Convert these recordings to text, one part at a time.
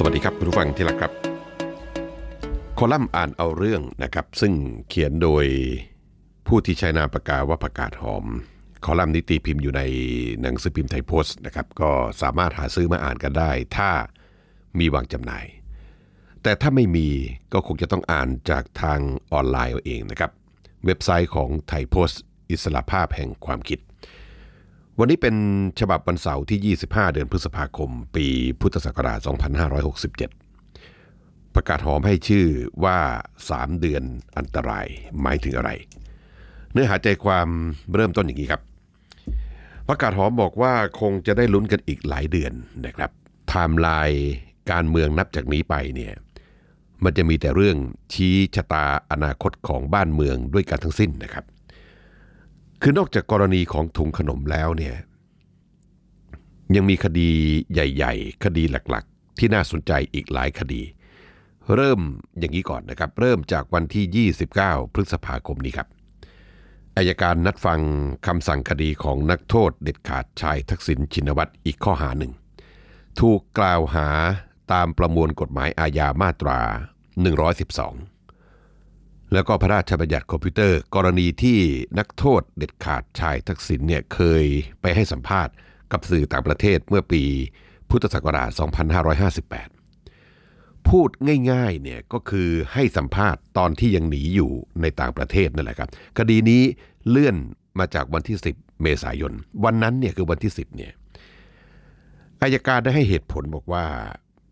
สวัสดีครับคุณผู้ฟังที่รักครับ คอลัมน์อ่านเอาเรื่องนะครับซึ่งเขียนโดยผู้ที่ใช้นามปากกาว่าประกาศหอม คอลัมน์นิตีพิมพ์อยู่ในหนังสือพิมพ์ไทยโพสต์นะครับก็สามารถหาซื้อมาอ่านกันได้ ถ้ามีวางจำหน่าย แต่ถ้าไม่มีก็คงจะต้องอ่านจากทางออนไลน์เอาเองนะครับเว็บไซต์ของไทยโพสต์อิสระภาพแห่งความคิดวันนี้เป็นฉบับวันเสาร์ที่ 25 เดือนพฤษภาคม ปีพุทธศักราช 2567 ประกาศหอมให้ชื่อว่า 3 เดือนอันตรายหมายถึงอะไร เนื้อหาใจความเริ่มต้นอย่างนี้ครับ ประกาศหอมบอกว่าคงจะได้ลุ้นกันอีกหลายเดือนนะครับไทม์ไลน์การเมืองนับจากนี้ไปเนี่ยมันจะมีแต่เรื่องชี้ชะตาอนาคตของบ้านเมืองด้วยกันทั้งสิ้นนะครับคือนอกจากกรณีของถุงขนมแล้วเนี่ยยังมีคดีใหญ่ ๆ คดีหลักๆ ที่น่าสนใจอีกหลายคดี เริ่มอย่างนี้ก่อนนะครับเริ่มจากวันที่ 29 พฤษภาคมนี้ครับอายการนัดฟังคำสั่งคดีของนักโทษเด็ดขาดชายทักษิณชินวัตรอีกข้อหาหนึ่งถูกกล่าวหาตามประมวลกฎหมายอาญามาตรา 112แล้วก็พระราชบัญญัติคอมพิวเตอร์ กรณีที่นักโทษเด็ดขาดชายทักษิณเนี่ยเคยไปให้สัมภาษณ์กับสื่อต่างประเทศเมื่อปีพุทธศักราช 2558 พูดง่ายๆเนี่ยก็คือให้สัมภาษณ์ตอนที่ยังหนีอยู่ในต่างประเทศนั่นแหละครับคดีนี้เลื่อนมาจากวันที่ 10 เมษายน วันนั้นเนี่ยคือวันที่ 10 เนี่ยอายการได้ให้เหตุผลบอกว่า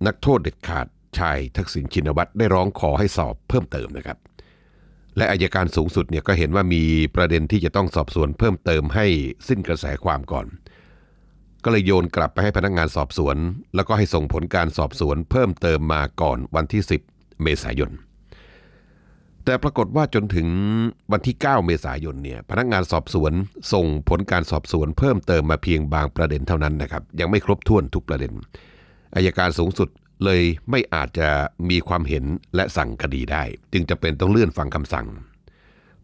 นักโทษเด็ดขาดชายทักษิณชินวัตรได้ร้องขอให้สอบเพิ่มเติมนะครับและอายการสูงสุดเนี่ยก็เห็นว่ามีประเด็นที่จะต้องสอบสวนเพิ่มเติมให้สิ้นกระแสความก่อนก็เลยโยนกลับไปให้พนักงานสอบสวน แล้วก็ให้ส่งผลการสอบสวนเพิ่มเติมมา ก่อนวันที่ 10 เมษายน แต่ปรากฏว่าจนถึงวันที่ 9 เมษายนเนี่ยพนักงานสอบสวนส่งผลการสอบสวนเพิ่มเติมมาเพียงบางประเด็นเท่านั้นนะครับ ยังไม่ครบถ้วนทุกประเด็นอายการสูงสุดเลยไม่อาจจะมีความเห็นและสั่งคดีได้ จึงจะเป็นต้องเลื่อนฟังคำสั่ง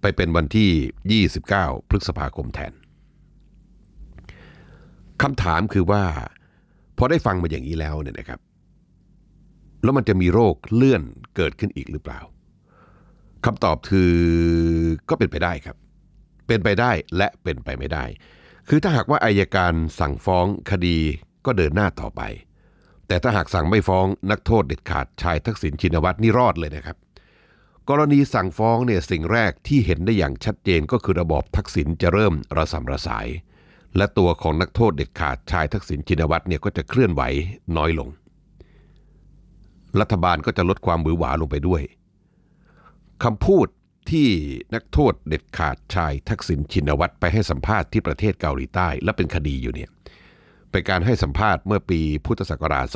ไปเป็นวันที่ 29พฤษภาคมแทนคำถามคือว่าพอได้ฟังมาอย่างนี้แล้วเนี่ยนะครับ แล้วมันจะมีโรคเลื่อนเกิดขึ้นอีกหรือเปล่าคำตอบคือก็เป็นไปได้ครับ เป็นไปได้และเป็นไปไม่ได้ คือถ้าหากว่าอายการสั่งฟ้องคดีก็เดินหน้าต่อไปแต่ถ้าหากสั่งไม่ฟ้องนักโทษเด็ดขาดชายทักษิณชินวัตรนี่รอดเลยนะครับ กรณีสั่งฟ้องเนี่ยสิ่งแรกที่เห็นได้อย่างชัดเจนก็คือระบอบทักษิณจะเริ่มระสำระสาย และตัวของนักโทษเด็ดขาดชายทักษิณชินวัตรเนี่ยก็จะเคลื่อนไหวน้อยลง รัฐบาลก็จะลดความหวือหวาลงไปด้วยคำพูดที่นักโทษเด็ดขาดชายทักษิณชินวัตรไปให้สัมภาษณ์ที่ประเทศเกาหลีใต้ และเป็นคดีอยู่เนี่ยป็นการให้สัมภาษณ์เมื่อปีพุทธศักราช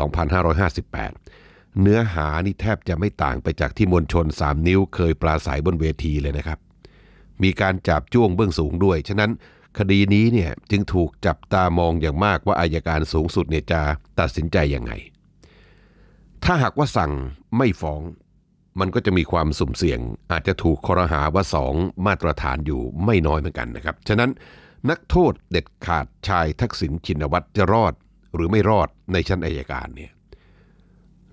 2558 เนื้อหานี่แทบจะไม่ต่างไปจากที่มวลชน 3 นิ้วเคยปราศัยบนเวทีเลยนะครับ มีการจับจ้วงเบื้องสูงด้วย ฉะนั้นคดีนี้เนี่ยจึงถูกจับตามองอย่างมากว่าอายการสูงสุดเนี่ยจะตัดสินใจยังไง ถ้าหากว่าสั่งไม่ฟ้อง มันก็จะมีความสุ่มเสี่ยง อาจจะถูกคอรหาว่าสองมาตรฐานอยู่ไม่น้อยเหมือนกันนะครับ ฉะนั้นนักโทษเด็ดขาดชายทักษิณชินวัตรจะรอดหรือไม่รอดในชั้นอายการเนี่ย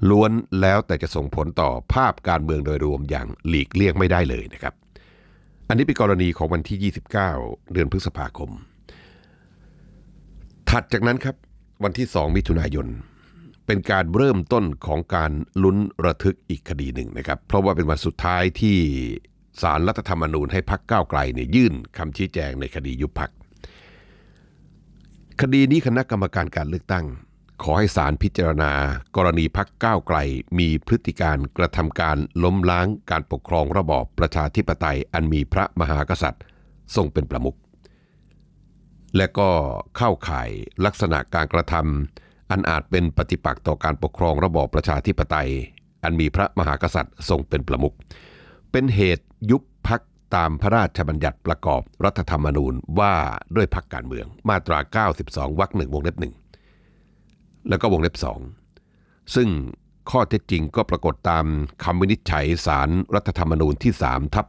ล้วนแล้วแต่จะส่งผลต่อภาพการเมืองโดยรวมอย่างหลีกเลี่ยงไม่ได้เลยนะครับอันนี้เป็นกรณีของวันที่ 29 เดือนพฤษภาคม ถัดจากนั้นครับวันที่ 2 มิถุนายน เป็นการเริ่มต้นของการลุ้นระทึกอีกคดีหนึ่งนะครับ เพราะว่าเป็นวันสุดท้ายที่สารรัฐธรรมนูญให้พักก้าวไกลเนี่ยยื่นคำชี้แจงในคดียุบพักคดีนี้คณะกรรมการการเลือกตั้ง ขอให้ศาลพิจารณากรณีพักก้าวไกลมีพฤติการกระทำการล้มล้างการปกครองระบอบประชาธิปไตย อันมีพระมหากษัตริย์ทรงเป็นประมุขและก็เข้าข่ายลักษณะการกระทำอันอาจเป็นปฏิปักษ์ต่อการปกครองระบอบประชาธิปไตย อันมีพระมหากษัตริย์ทรงเป็นประมุขเป็นเหตุยุบตามพระราชบัญญัติประกอบรัฐธรรมนูญว่าด้วยพักการเมืองมาตรา 92วรรคหนึ่งวงเล็บหนึ่งแล้วก็วงเล็บสองซึ่งข้อเท็จจริงก็ปรากฏตามคำวินิจฉัยสารรัฐธรรมนูญที่3ทับ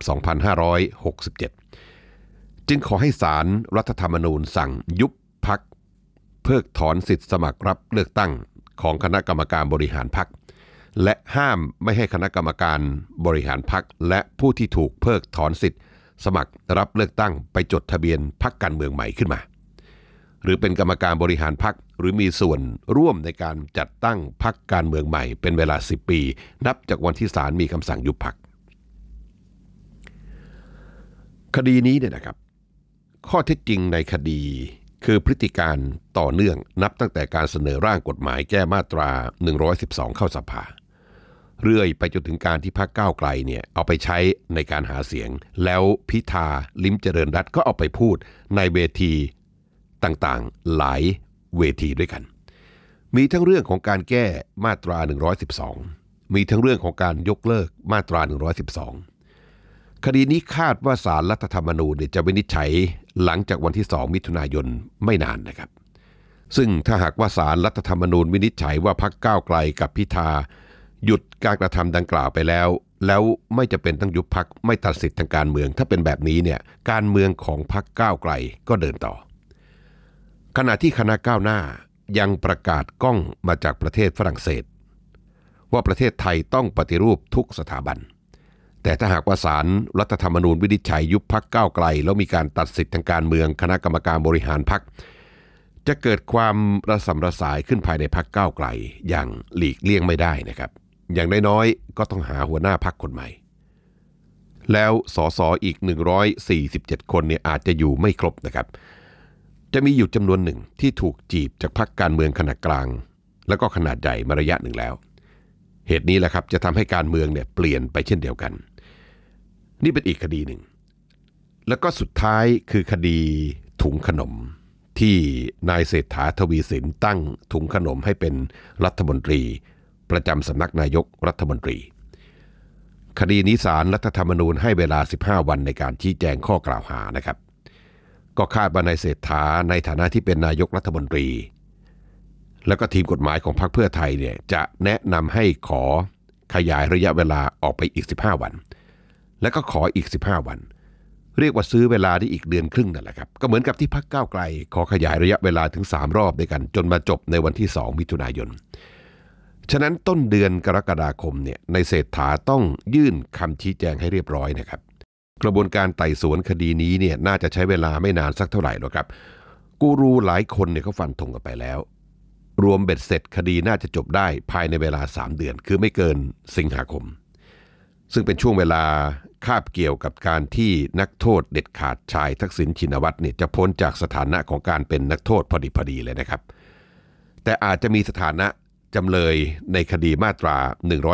2567 จึงขอให้สารรัฐธรรมนูญสั่งยุบพักเพิกถอนสิทธิสมัครรับเลือกตั้งของคณะกรรมการบริหารพักและห้ามไม่ให้คณะกรรมการบริหารพักและผู้ที่ถูกเพิกถอนสิทธิ์สมัคร รับเลือกตั้งไปจดทะเบียนพักการเมืองใหม่ขึ้นมา หรือเป็นกรรมการบริหารพักหรือมีส่วนร่วมในการจัดตั้งพักการเมืองใหม่ เป็นเวลา 10 ปีนับจากวันที่ศาลมีคำสั่งยุบพักคดีนี้เนี่ยนะครับ ข้อเท็จจริงในคดีคือพฤติการต่อเนื่องนับตั้งแต่การเสนอร่างกฎหมายแก้มาตรา 112 เข้าสภาเรื่อยไปจนถึงการที่พรรคก้าวไกลเนี่ยเอาไปใช้ในการหาเสียงแล้วพิธาลิมเจริญรัตก็เอาไปพูดในเวที ต่างๆ หลายเวทีด้วยกัน มีทั้งเรื่องของการแก้มาตรา 112 มีทั้งเรื่องของการยกเลิกมาตรา 112 คดีนี้คาดว่าสารรัฐธรรมนูญจะวินิจฉัยหลังจากวันที่2มิถุนายนไม่นานนะครับ ซึ่งถ้าหากว่าสารรัฐธรรมนูญวินิจฉัยว่าพรรคก้าวไกลกับพิธาหยุดการกระทำดังกล่าวไปแล้ว แล้วไม่จะเป็นต้องยุบพักไม่ตัดสิทธิ์ทางการเมือง ถ้าเป็นแบบนี้เนี่ยการเมืองของพักก้าวไกลก็เดินต่อ ขณะที่คณะก้าวหน้ายังประกาศกล้องมาจากประเทศฝรั่งเศส ว่าประเทศไทยต้องปฏิรูปทุกสถาบัน แต่ถ้าหากว่าสารรัฐธรรมนูญวินิจฉัยยุบพักก้าวไกล แล้วมีการตัดสิทธิ์ทางการเมือง คณะกรรมการบริหารพักจะเกิดความระสำระสายขึ้นภายในพักก้าวไกล อย่างหลีกเลี่ยงไม่ได้นะครับอย่างน้อยๆก็ต้องหาหัวหน้าพักคนใหม่ แล้วสสอีก147คนเนี่ยอาจจะอยู่ไม่ครบนะครับ จะมีอยู่จำนวนหนึ่งที่ถูกจีบจากพักการเมืองขนาดกลาง แล้วก็ขนาดใหญ่มาระยะหนึ่งแล้ว เหตุนี้แหละครับจะทำให้การเมืองเนี่ยเปลี่ยนไปเช่นเดียวกัน นี่เป็นอีกคดีหนึ่ง แล้วก็สุดท้ายคือคดีถุงขนม ที่นายเศรษฐาทวีสินตั้งถุงขนมให้เป็นรัฐมนตรีประจำสำนักนายกรัฐมนตรี คดีนี้สารรัฐธรรมนูญให้เวลา 15 วันในการชี้แจงข้อกล่าวหานะครับ ก็คาดว่านายเศรษฐา ในฐานะที่เป็นนายกรัฐมนตรี แล้วก็ทีมกฎหมายของพรรคเพื่อไทยเนี่ยจะแนะนำให้ขอขยายระยะเวลาออกไปอีก 15 วัน แล้วก็ขออีก 15 วัน เรียกว่าซื้อเวลาได้อีกเดือนครึ่งนั่นแหละครับ ก็เหมือนกับที่พรรคก้าวไกล ขอขยายระยะเวลาถึง 3 รอบด้วยกัน จนมาจบในวันที่ 2 มิถุนายนฉะนั้นต้นเดือนกรกฎาคมเนี่ยในเศรษฐาต้องยื่นคำชี้แจงให้เรียบร้อยนะครับ กระบวนการไต่สวนคดีนี้เนี่ยน่าจะใช้เวลาไม่นานสักเท่าไหร่หรอกครับกูรูหลายคนเนี่ยเขาฟันธงกันไปแล้ว รวมเบ็ดเสร็จคดีน่าจะจบได้ภายในเวลา 3 เดือน คือไม่เกินสิงหาคม ซึ่งเป็นช่วงเวลาคาบเกี่ยวกับการที่นักโทษเด็ดขาดชายทักษิณชินวัตรเนี่ยจะพ้นจากสถานะของการเป็นนักโทษพอดีพอดีเลยนะครับ แต่อาจจะมีสถานะจำเลยในคดีมาตรา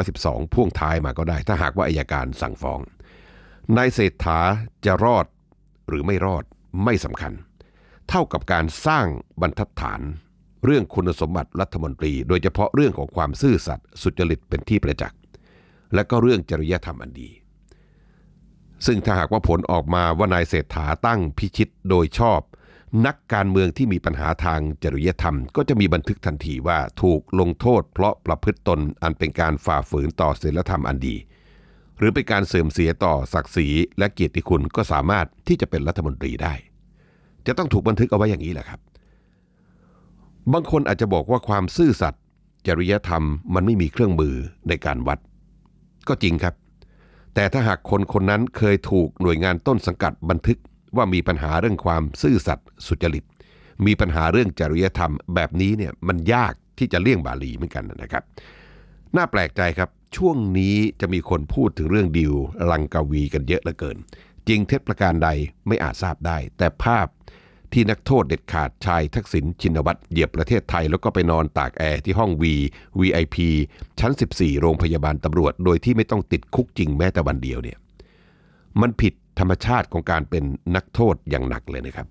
112 พ่วงท้ายมาก็ได้ถ้าหากว่าอายการสั่งฟ้อง นายเศรษฐาจะรอดหรือไม่รอดไม่สำคัญ เท่ากับการสร้างบรรทัดฐานเรื่องคุณสมบัติรัฐมนตรี โดยเฉพาะเรื่องของความซื่อสัตย์สุจริตเป็นที่ประจักษ์ และก็เรื่องจริยธรรมอันดี ซึ่งถ้าหากว่าผลออกมาว่านายเศรษฐาตั้งพิชิตโดยชอบนักการเมืองที่มีปัญหาทางจริยธรรมก็จะมีบันทึกทันทีว่าถูกลงโทษ เพราะประพฤติตนอันเป็นการฝ่าฝืนต่อศีลธรรมอันดี หรือเป็นการเสื่อมเสียต่อศักดิ์ศรี และเกียรติคุณก็สามารถที่จะเป็นรัฐมนตรีได้ จะต้องถูกบันทึกเอาไว้อย่างนี้แหละครับ บางคนอาจจะบอกว่าความซื่อสัตย์จริยธรรมมันไม่มีเครื่องมือในการวัด ก็จริงครับ แต่ถ้าหากคนคนนั้นเคยถูกหน่วยงานต้นสังกัดบันทึกว่ามีปัญหาเรื่องความซื่อสัตย์สุจริตมีปัญหาเรื่องจริยธรรม แบบนี้เนี่ยมันยากที่จะเลี่ยงบาลีเหมือนกันนะครับ น่าแปลกใจครับช่วงนี้จะมีคนพูดถึงเรื่องดิวลังกาวีกันเยอะเหลือเกิน จริงเท็จประการใดไม่อาจทราบได้ แต่ภาพที่นักโทษเด็ดขาดชาย ทักษิณชินวัตรเหยียบประเทศไทยแล้วก็ไปนอนตากแอร์ที่ห้องวี VIP ชั้น 14 โรงพยาบาลตำรวจ โดยที่ไม่ต้องติดคุกจริงแม้แต่วันเดียวเนี่ยมันผิดธรรมชาติของการเป็นนักโทษอย่างหนักเลยนะครับ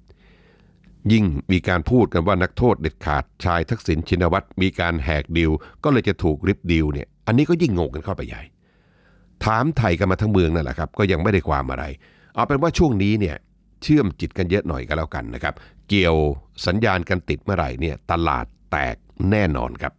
ยิ่งมีการพูดกันว่านักโทษเด็ดขาดชายทักษิณชินวัตรมีการแหกดิวก็เลยจะถูกริบดิวเนี่ยอันนี้ก็ยิ่งงงกันเข้าไปใหญ่ ถามไทยกันมาทั้งเมืองนั่นแหละครับ ก็ยังไม่ได้ความอะไร เอาเป็นว่าช่วงนี้เนี่ยเชื่อมจิตกันเยอะหน่อยก็แล้วกันนะครับ เกี่ยวสัญญาณกันติดเมื่อไหร่เนี่ยตลาดแตกแน่นอนครับ